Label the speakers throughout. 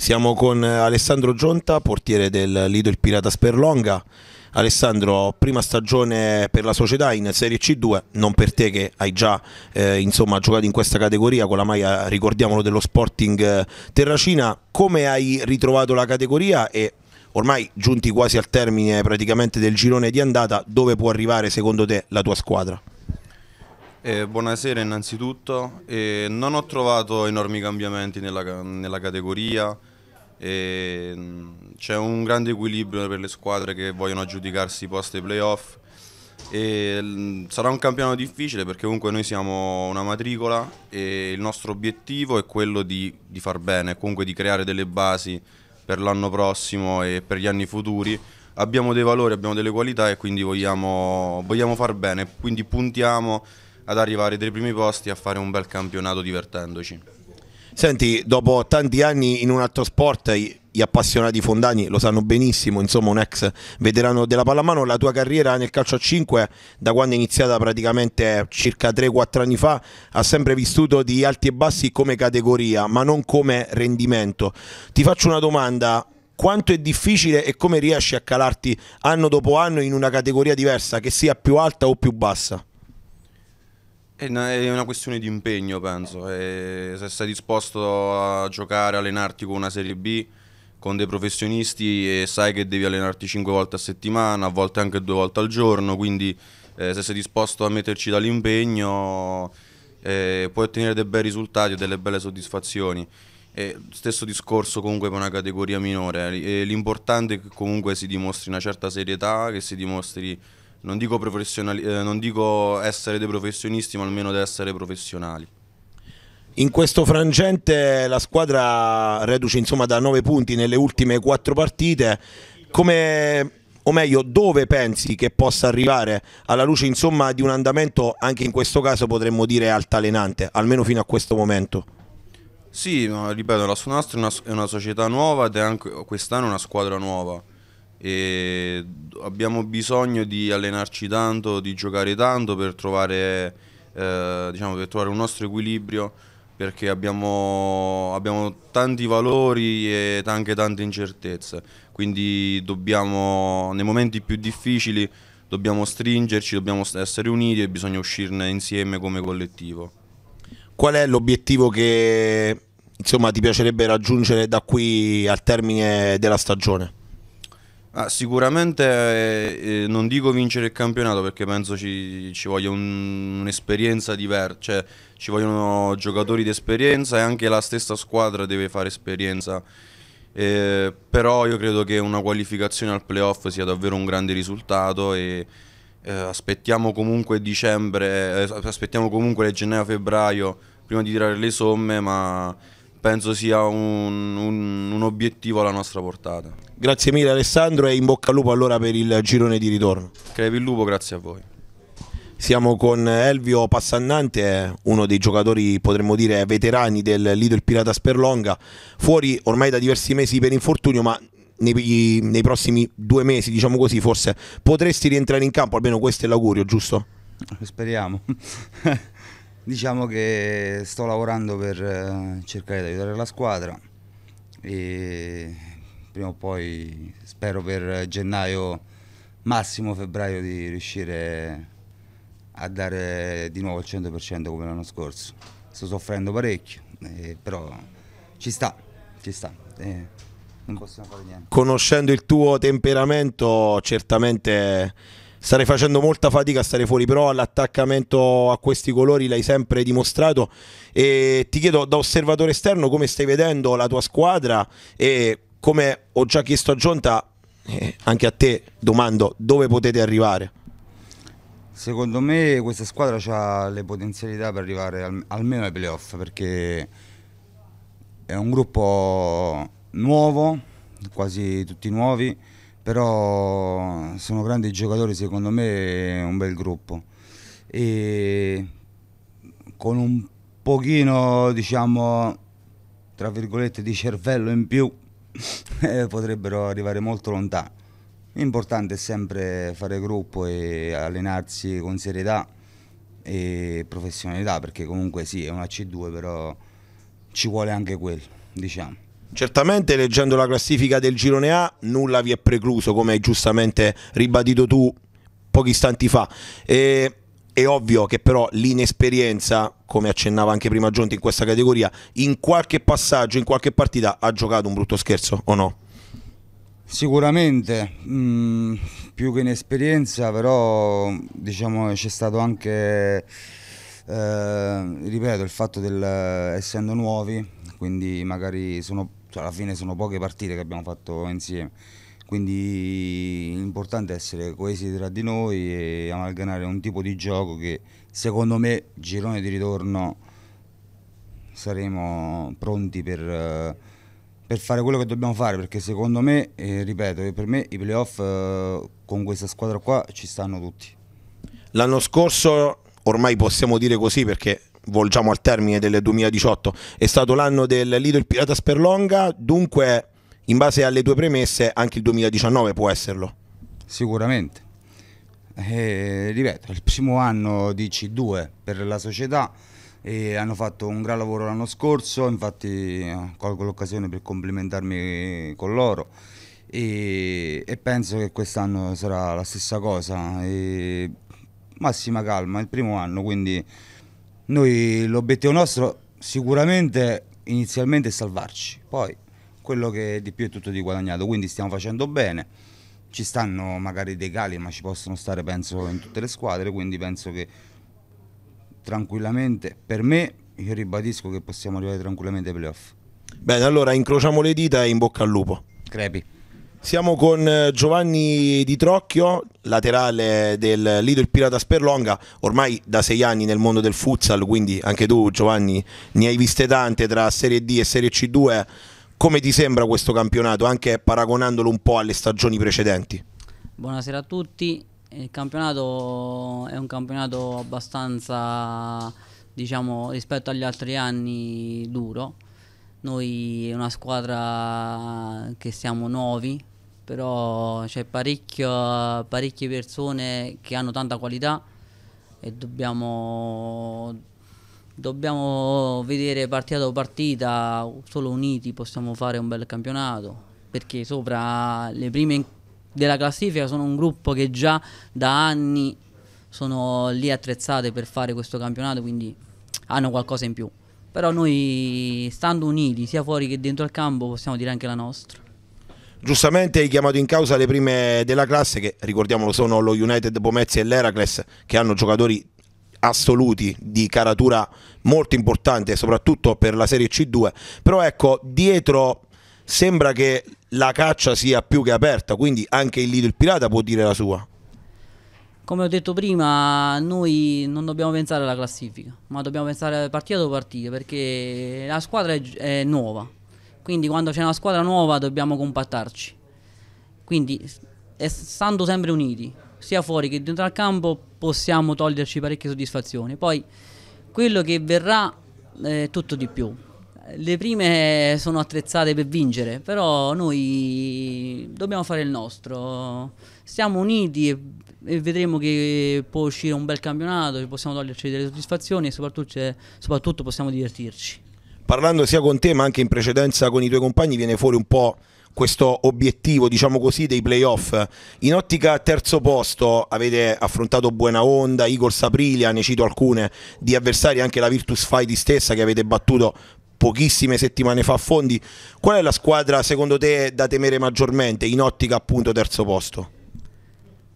Speaker 1: Siamo con Alessandro Gionta, portiere del Lido il Pirata Sperlonga. Alessandro, prima stagione per la società in Serie C2, non per te che hai già eh, insomma, giocato in questa categoria con la maglia, ricordiamolo, dello Sporting eh, Terracina. Come hai ritrovato la categoria e ormai giunti quasi al termine praticamente del girone di andata, dove può arrivare secondo te la tua squadra?
Speaker 2: Eh, buonasera innanzitutto, eh, non ho trovato enormi cambiamenti nella, nella categoria, Mm, c'è un grande equilibrio per le squadre che vogliono aggiudicarsi i posti playoff e mm, sarà un campionato difficile perché comunque noi siamo una matricola e il nostro obiettivo è quello di, di far bene, comunque di creare delle basi per l'anno prossimo e per gli anni futuri. Abbiamo dei valori, abbiamo delle qualità e quindi vogliamo, vogliamo far bene, quindi puntiamo ad arrivare dai primi posti a fare un bel campionato divertendoci.
Speaker 1: Senti, dopo tanti anni in un altro sport, gli appassionati fondani lo sanno benissimo, insomma un ex veterano della pallamano, la tua carriera nel calcio a 5, da quando è iniziata praticamente circa 3-4 anni fa, ha sempre vissuto di alti e bassi come categoria, ma non come rendimento. Ti faccio una domanda, quanto è difficile e come riesci a calarti anno dopo anno in una categoria diversa, che sia più alta o più bassa?
Speaker 2: È una, questione di impegno, penso. E se sei disposto a giocare, allenarti con una Serie B, con dei professionisti e sai che devi allenarti 5 volte a settimana, a volte anche due volte al giorno, quindi eh, se sei disposto a metterci dall'impegno eh, puoi ottenere dei bei risultati e delle belle soddisfazioni. E stesso discorso comunque per una categoria minore, l'importante è che comunque si dimostri una certa serietà, che si dimostri non dico, professionali- eh, non dico essere dei professionisti, ma almeno di
Speaker 1: essere professionali. In questo frangente la squadra reduce insomma da 9 punti nelle ultime 4 partite. Come o meglio dove pensi che possa arrivare alla luce insomma di un andamento anche in questo caso potremmo dire altalenante almeno fino a questo momento
Speaker 2: sì ripeto la Sonastro è una, è una società nuova ed è anche quest'anno una squadra nuova e abbiamo bisogno di allenarci tanto, di giocare tanto per trovare, eh, diciamo, per trovare un nostro equilibrio perché abbiamo, abbiamo, tanti valori e anche tante incertezze, quindi dobbiamo, nei momenti più difficili dobbiamo stringerci, dobbiamo essere uniti e bisogna uscirne insieme come collettivo.
Speaker 1: Qual è l'obiettivo che insomma, ti piacerebbe raggiungere da qui al termine della stagione? Ah, sicuramente eh,
Speaker 2: eh, non dico vincere il campionato perché penso ci, ci voglia un, un'esperienza diversa, cioè ci vogliono giocatori di esperienza e anche la stessa squadra deve fare esperienza. Eh, però io credo che una qualificazione al playoff sia davvero un grande risultato e eh, aspettiamo comunque dicembre, eh, aspettiamo comunque gennaio-febbraio prima di tirare le somme, ma penso sia un, un, un, obiettivo alla nostra portata.
Speaker 1: Grazie mille Alessandro e in bocca al lupo allora per il girone di ritorno.
Speaker 2: Crepi il lupo, grazie a voi.
Speaker 1: Siamo con Elvio Passannante, uno dei giocatori, potremmo dire, veterani del Lido Pirata Sperlonga, fuori ormai da diversi mesi per infortunio, ma nei, nei prossimi due mesi, diciamo così, forse potresti rientrare in campo, almeno questo è l'augurio, giusto?
Speaker 3: Speriamo. Diciamo che sto lavorando per eh, cercare di aiutare la squadra e prima o poi spero per gennaio, massimo febbraio di riuscire a dare di nuovo il 100% come l'anno scorso. Sto soffrendo parecchio, eh, però ci sta, ci sta. Eh, non possiamo fare niente. Conoscendo
Speaker 1: il tuo temperamento, certamente starei facendo molta fatica a stare fuori, però l'attaccamento a questi colori l'hai sempre dimostrato e ti chiedo da osservatore esterno come stai vedendo la tua squadra e come ho già chiesto a Gionta, eh, anche a te domando dove
Speaker 3: potete arrivare. Secondo me questa squadra ha le potenzialità per arrivare al, almeno ai playoff perché è un gruppo nuovo, quasi tutti nuovi però sono grandi giocatori, secondo me un bel gruppo. E con un pochino, diciamo, tra virgolette, di cervello in più eh, potrebbero arrivare molto lontano. L'importante è sempre fare gruppo e allenarsi con serietà e professionalità, perché comunque sì, è una C2, però ci vuole anche quello, diciamo.
Speaker 1: Certamente leggendo la classifica del girone A
Speaker 3: nulla vi è precluso, come hai giustamente ribadito
Speaker 1: tu pochi istanti fa. E, è ovvio che però l'inesperienza, come accennava anche prima Giunti in questa categoria, in qualche passaggio, in qualche partita ha giocato un brutto scherzo o no?
Speaker 3: Sicuramente, mm, più che inesperienza, però diciamo c'è stato anche, eh, ripeto, il fatto del essendo nuovi, quindi magari sono, cioè alla fine sono poche partite che abbiamo fatto insieme, quindi l'importante è essere coesi tra di noi e amalgamare un tipo di gioco che secondo me girone di ritorno saremo pronti per, per fare quello che dobbiamo fare perché secondo me, eh, ripeto, per me i playoff eh, con questa squadra qua ci stanno tutti.
Speaker 1: L'anno scorso ormai possiamo dire così perché volgiamo al termine del 2018, è stato l'anno del Little il Pirata Sperlonga,
Speaker 3: dunque
Speaker 1: in base alle tue premesse anche
Speaker 3: il 2019 può esserlo. Sicuramente. E, eh, ripeto, il primo anno di C2 per la società e hanno fatto un gran lavoro l'anno scorso, infatti eh, colgo l'occasione per complimentarmi con loro e, e penso che quest'anno sarà la stessa cosa. E, massima calma, il primo anno, quindi noi l'obiettivo nostro sicuramente inizialmente è salvarci, poi quello che di più è tutto di guadagnato, quindi stiamo facendo bene, ci stanno magari dei cali ma ci possono stare penso in tutte le squadre, quindi penso che tranquillamente, per me io ribadisco che possiamo arrivare tranquillamente ai playoff. Bene, allora incrociamo le dita e in bocca al lupo. Crepi. Siamo con eh, Giovanni Di Trocchio,
Speaker 1: laterale del Lido il Pirata Sperlonga, ormai da sei anni nel mondo del futsal, quindi anche tu Giovanni ne hai viste tante tra Serie D e Serie C2. Come ti sembra questo campionato, anche paragonandolo un po' alle stagioni precedenti?
Speaker 4: Buonasera a tutti, il campionato è un campionato abbastanza, diciamo, rispetto agli altri anni duro. Noi è una squadra che siamo nuovi, però c'è parecchie persone che hanno tanta qualità e dobbiamo, dobbiamo vedere partita dopo partita, solo uniti possiamo fare un bel campionato perché sopra le prime della classifica sono un gruppo che già da anni sono lì attrezzate per fare questo campionato, quindi hanno qualcosa in più. Però noi, stando uniti, sia fuori che dentro al campo, possiamo dire anche la nostra.
Speaker 1: Giustamente hai chiamato in causa le prime della classe che ricordiamolo sono lo United Pomezia e l'Heracles che hanno giocatori assoluti di caratura molto importante soprattutto per la Serie C2 però ecco dietro sembra che la caccia sia più che aperta quindi anche il Lidl Pirata può dire la sua
Speaker 4: come ho detto prima, noi non dobbiamo pensare alla classifica, ma dobbiamo pensare partita dopo partita, perché la squadra è, è nuova, quindi quando c'è una squadra nuova dobbiamo compattarci. Quindi eh, stando sempre uniti, sia fuori che dentro al campo, possiamo toglierci parecchie soddisfazioni. Poi quello che verrà eh, è eh, tutto di più. Le prime sono attrezzate per vincere, però noi dobbiamo fare il nostro. Siamo uniti e, e vedremo che può uscire un bel campionato, possiamo toglierci delle soddisfazioni e soprattutto, soprattutto possiamo divertirci
Speaker 1: parlando sia con te ma anche in precedenza con i tuoi compagni viene fuori un po' questo obiettivo, diciamo così, dei playoff. In ottica terzo posto avete affrontato Buena Onda, Eagles Aprilia, ne cito alcune, di avversari anche la Virtus Fighty stessa che avete battuto pochissime settimane fa a Fondi. Qual è la squadra secondo te da temere maggiormente in ottica appunto terzo posto?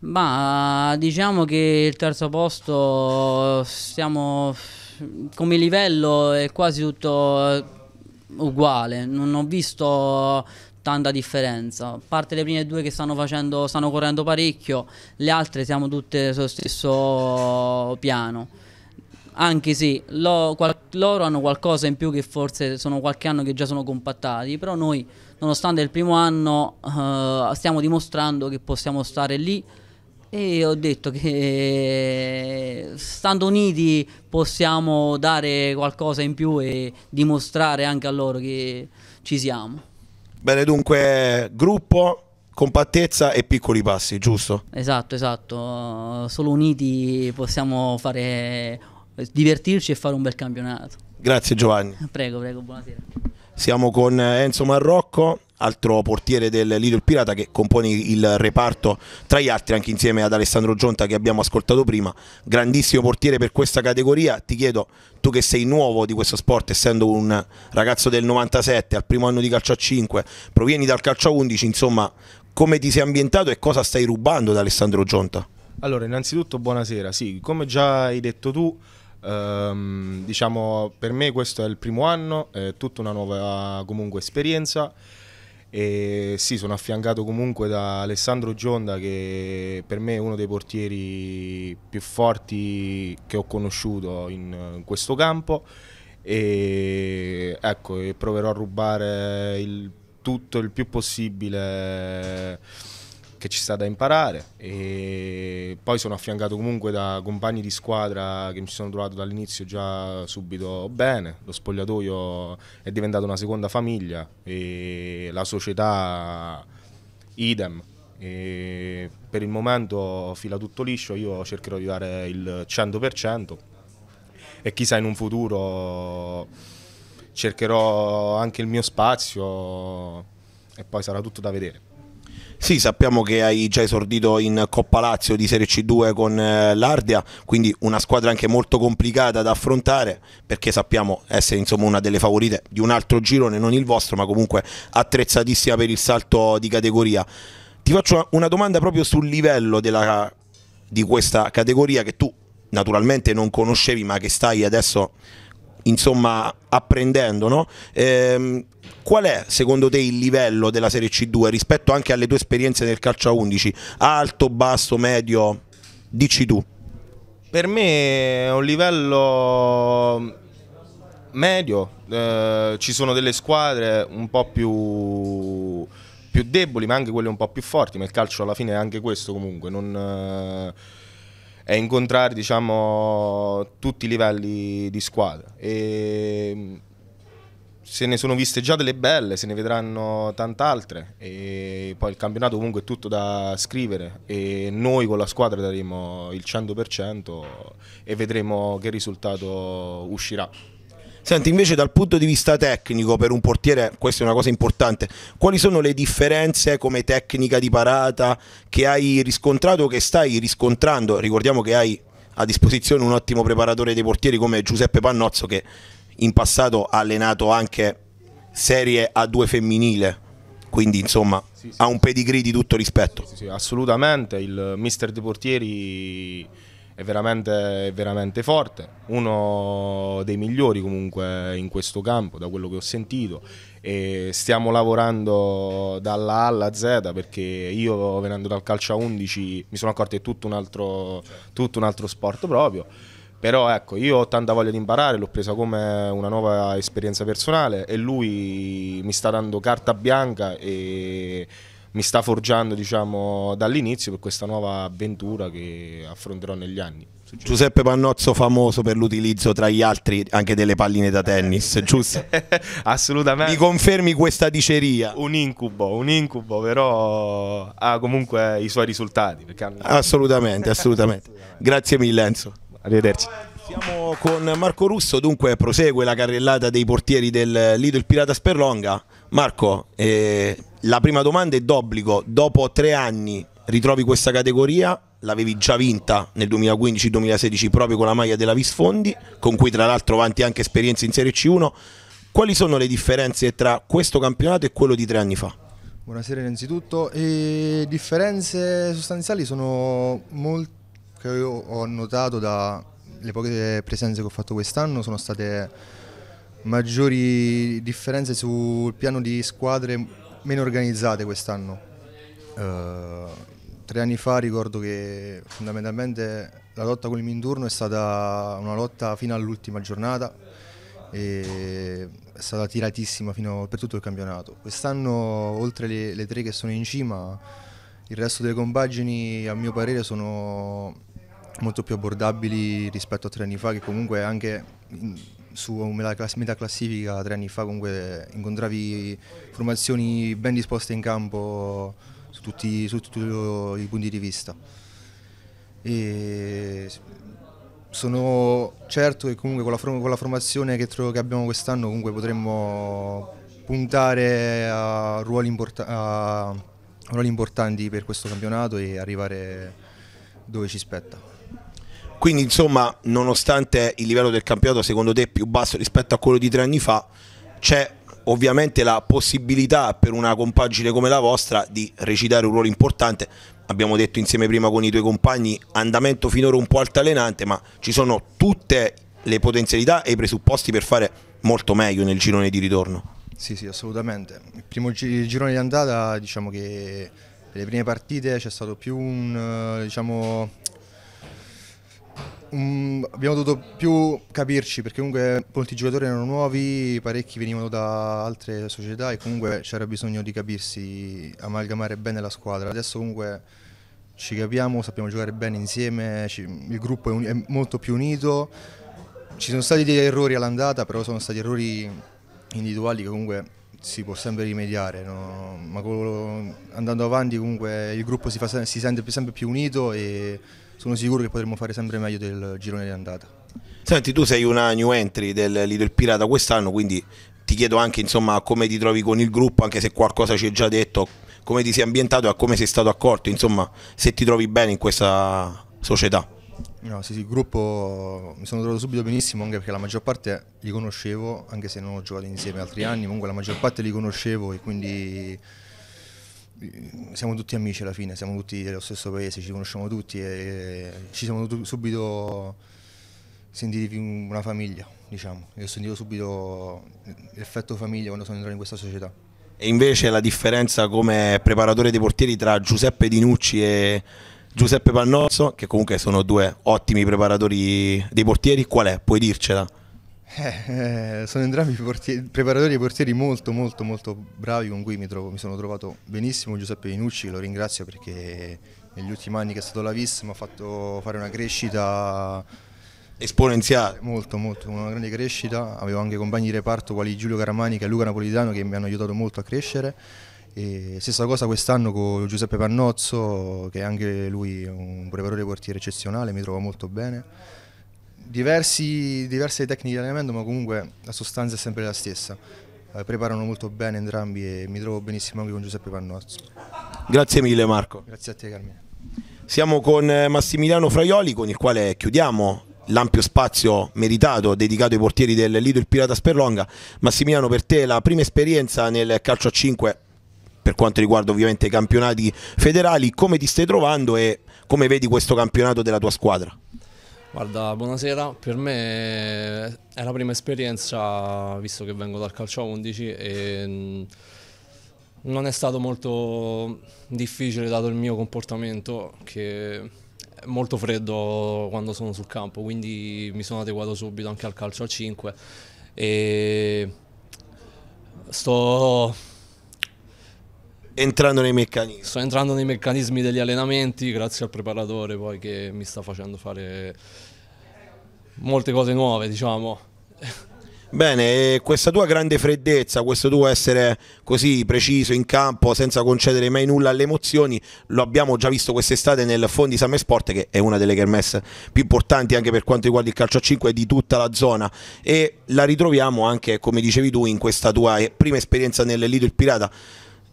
Speaker 4: Ma diciamo che il terzo posto stiamo come livello è quasi tutto eh, uguale, non ho visto tanta differenza. A parte le prime due che stanno facendo, stanno correndo parecchio, le altre siamo tutte sullo stesso piano. Anche se lo, qual, loro hanno qualcosa in più che forse sono qualche anno che già sono compattati, però noi, nonostante il primo anno, eh, stiamo dimostrando che possiamo stare lì e ho detto che stando uniti possiamo dare qualcosa in più e dimostrare anche a loro che ci siamo.
Speaker 1: Bene, dunque gruppo, compattezza e piccoli passi, giusto?
Speaker 4: Esatto, esatto, solo uniti possiamo fare, divertirci e fare un bel campionato.
Speaker 1: Grazie Giovanni.
Speaker 4: Prego, prego, buonasera.
Speaker 1: Siamo con Enzo Marrocco, altro portiere del Lido il Pirata che compone il reparto tra gli altri anche insieme ad Alessandro Gionta che abbiamo ascoltato prima grandissimo portiere per questa categoria ti chiedo tu che sei nuovo di questo sport essendo un ragazzo del 97 al primo anno di calcio a 5 provieni dal calcio a 11 insomma come ti sei ambientato e cosa stai rubando da Alessandro Gionta?
Speaker 5: Allora innanzitutto buonasera sì come già hai detto tu ehm, diciamo per me questo è il primo anno è tutta una nuova comunque esperienza e sì, sono affiancato comunque da Alessandro Gionda che per me è uno dei portieri più forti che ho conosciuto in, in questo campo e ecco, proverò a rubare il, tutto il più possibile che ci sta da imparare e poi sono affiancato comunque da compagni di squadra che mi sono trovato dall'inizio già subito bene, lo spogliatoio è diventato una seconda famiglia e la società idem. E per il momento fila tutto liscio, io cercherò di dare il 100% e chissà in un futuro cercherò anche il mio spazio e poi sarà tutto da vedere.
Speaker 1: Sì, sappiamo che hai già esordito in Coppa Lazio di Serie C2 con eh, l'Ardia, quindi una squadra anche molto complicata da affrontare perché sappiamo essere insomma una delle favorite di un altro girone, non il vostro, ma comunque attrezzatissima per il salto di categoria. Ti faccio una domanda proprio sul livello della, di questa categoria che tu naturalmente non conoscevi ma che stai adesso insomma apprendendo, no? ehm, qual è secondo te il livello della Serie C2 rispetto anche alle tue esperienze nel calcio a 11? Alto, basso, medio? Dici tu.
Speaker 5: Per me è un livello medio, eh, ci sono delle squadre un po' più, più, deboli ma anche quelle un po' più forti, ma il calcio alla fine è anche questo comunque. Non, eh, è incontrare diciamo, tutti i livelli di squadra. E mm, se ne sono viste già delle belle, se ne vedranno tant'altre e poi il campionato comunque è tutto da scrivere e noi con la squadra daremo il 100% e vedremo che risultato
Speaker 1: uscirà. Senti, invece dal punto di vista tecnico per un portiere, questa è una cosa importante, quali sono le differenze come tecnica di parata che hai riscontrato, che stai riscontrando? Ricordiamo che hai a disposizione un ottimo preparatore dei portieri come Giuseppe Pannozzo che in passato ha allenato anche serie A2 femminile, quindi insomma sì, sì, ha un pedigree di tutto rispetto. Sì, assolutamente, il mister
Speaker 5: dei portieri è veramente, è veramente forte, uno dei migliori comunque in questo campo da quello che ho sentito e stiamo lavorando dalla A alla Z perché io venendo dal calcio a 11 mi sono accorto che è tutto un altro, tutto un altro sport proprio però ecco io ho tanta voglia di imparare l'ho presa come una nuova esperienza personale e lui mi sta dando carta bianca e mi sta forgiando diciamo, dall'inizio per questa nuova avventura che affronterò negli anni.
Speaker 1: Giuseppe Pannozzo famoso per l'utilizzo tra gli altri anche delle palline da tennis, eh, giusto? Assolutamente. Mi confermi questa diceria?
Speaker 5: Un incubo, un incubo, però ha comunque i suoi risultati. Hanno...
Speaker 1: Assolutamente, assolutamente. assolutamente. Grazie mille Enzo. Arrivederci. Siamo con Marco Russo, dunque prosegue la carrellata dei portieri del Lido il Pirata Sperlonga. Marco, eh, la prima domanda è d'obbligo, dopo tre anni ritrovi questa categoria, l'avevi già vinta nel 2015-2016 proprio con la maglia della Visfondi, con cui tra l'altro avanti anche esperienze in Serie C1, quali sono le differenze tra questo campionato e quello di tre anni fa?
Speaker 6: Buonasera innanzitutto, le differenze sostanziali sono molte che ho notato dalle poche presenze che ho fatto quest'anno, sono state maggiori differenze sul piano di squadre meno organizzate quest'anno. Uh, tre anni fa ricordo che fondamentalmente la lotta con il Mindurno è stata una lotta fino all'ultima giornata e è stata tiratissima fino per tutto il campionato. Quest'anno oltre le, le tre che sono in cima il resto delle compagini a mio parere sono molto più abbordabili rispetto a tre anni fa che comunque anche su metà, class metà classifica tre anni fa comunque incontravi formazioni ben disposte in campo su tutti, su tutti i punti di vista. E sono certo che comunque con la, con la formazione che, che abbiamo quest'anno comunque potremmo puntare a ruoli, a ruoli importanti per questo campionato e arrivare dove ci spetta.
Speaker 1: Quindi insomma, nonostante il livello del campionato secondo te più basso rispetto a quello di tre anni fa, c'è ovviamente la possibilità per una compagine come la vostra di recitare un ruolo importante. Abbiamo detto insieme prima con i tuoi compagni, andamento finora un po' altalenante, ma ci sono tutte le potenzialità e i presupposti per fare molto meglio nel girone di ritorno.
Speaker 6: Sì, sì, assolutamente. Il primo girone di andata, diciamo che per le prime partite c'è stato più un eh, diciamo, um, abbiamo dovuto più capirci perché comunque molti giocatori erano nuovi, parecchi venivano da altre società e comunque c'era bisogno di capirsi, amalgamare bene la squadra. Adesso comunque ci capiamo, sappiamo giocare bene insieme, ci, il gruppo è, un, è molto più unito. Ci sono stati degli errori all'andata, però sono stati errori individuali che comunque si può sempre rimediare, no? ma andando avanti comunque il gruppo si, fa, si, sente sempre più unito e sono sicuro che potremo fare sempre meglio del girone di andata.
Speaker 1: Senti, tu sei una new entry del Lidl Pirata quest'anno, quindi ti chiedo anche insomma, come ti trovi con il gruppo, anche se qualcosa ci hai già detto, come ti sei ambientato e a come sei stato accorto, insomma, se ti trovi bene in questa società.
Speaker 6: No, sì, sì, il gruppo mi sono trovato subito benissimo anche perché la maggior parte li conoscevo, anche se non ho giocato insieme altri anni, comunque la maggior parte li conoscevo e quindi eh, siamo tutti amici alla fine, siamo tutti dello stesso paese, ci conosciamo tutti e eh, ci siamo subito sentiti una famiglia, diciamo. Io ho sentito subito l'effetto famiglia quando sono entrato in questa società.
Speaker 1: E invece la differenza come preparatore dei portieri tra Giuseppe Dinucci e Giuseppe Pannozzo, che comunque sono due ottimi preparatori dei portieri, qual è? Puoi dircela?
Speaker 6: Eh, eh, sono entrambi portieri, preparatori e portieri molto molto molto bravi con cui mi, trovo, mi sono trovato benissimo Giuseppe Inucci, lo ringrazio perché negli ultimi anni che è stato la VIS mi ha fatto fare una crescita esponenziale. Molto, molto, una grande crescita. Avevo anche compagni di reparto quali Giulio Caramani e Luca Napolitano che mi hanno aiutato molto a crescere. E stessa cosa quest'anno con Giuseppe Pannozzo, che anche lui è un preparatore quartiere eccezionale, mi trova molto bene. Diversi, diverse tecniche di allenamento, ma comunque la sostanza è sempre la stessa. Eh, preparano molto bene entrambi e mi trovo benissimo anche con Giuseppe Pannozzo.
Speaker 1: Grazie mille Marco.
Speaker 6: Grazie a te Carmine.
Speaker 1: Siamo con eh, Massimiliano Fraioli con il quale chiudiamo l'ampio spazio meritato dedicato ai portieri del Lido il Pirata Sperlonga. Massimiliano per te la prima esperienza nel calcio a 5 per quanto riguarda ovviamente i campionati federali, come ti stai trovando e come vedi questo campionato della tua squadra?
Speaker 7: Guarda, buonasera, per me è la prima esperienza, visto che vengo dal calcio a 11 e mm, non è stato molto difficile dato il mio comportamento che è molto freddo quando sono sul campo, quindi mi sono adeguato subito anche al calcio a 5 e sto entrando nei meccanismi. Sto entrando nei meccanismi degli allenamenti grazie al preparatore poi che mi sta facendo fare molte cose nuove, diciamo.
Speaker 1: Bene, questa tua grande freddezza, questo tuo essere così preciso in campo senza concedere mai nulla alle emozioni, lo abbiamo già visto quest'estate nel Fondi Summer Sport che è una delle kermesse più importanti anche per quanto riguarda il calcio a 5 di tutta la zona e la ritroviamo anche, come dicevi tu, in questa tua eh, prima esperienza nel Lido il Pirata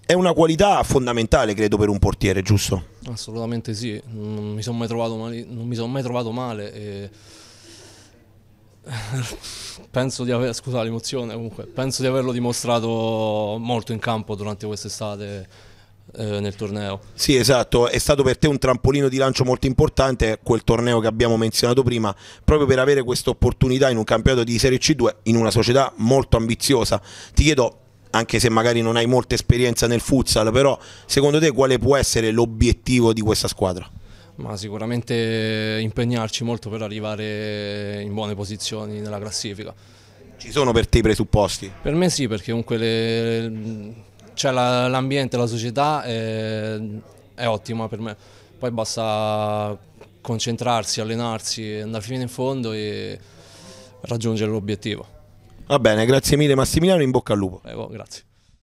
Speaker 1: è una qualità fondamentale, credo, per un portiere, giusto?
Speaker 7: Assolutamente sì, non mi sono mai trovato male. Mi son mai trovato male e... penso, di aver, scusa, comunque, penso di averlo dimostrato molto in campo durante quest'estate eh, nel torneo.
Speaker 1: Sì, esatto, è stato per te un trampolino di lancio molto importante quel torneo che abbiamo menzionato prima, proprio per avere questa opportunità in un campionato di Serie C2 in una società molto ambiziosa. Ti chiedo anche se magari non hai molta esperienza nel futsal, però secondo te quale può essere l'obiettivo di questa squadra?
Speaker 7: Ma sicuramente impegnarci molto per arrivare in buone posizioni nella classifica.
Speaker 1: Ci sono per te i presupposti?
Speaker 7: Per me sì, perché comunque c'è l'ambiente, la, la società è, è ottima per me. Poi basta concentrarsi, allenarsi, andare fino in fondo e raggiungere
Speaker 1: l'obiettivo. Va bene, grazie mille Massimiliano, in bocca al lupo. Eh, grazie.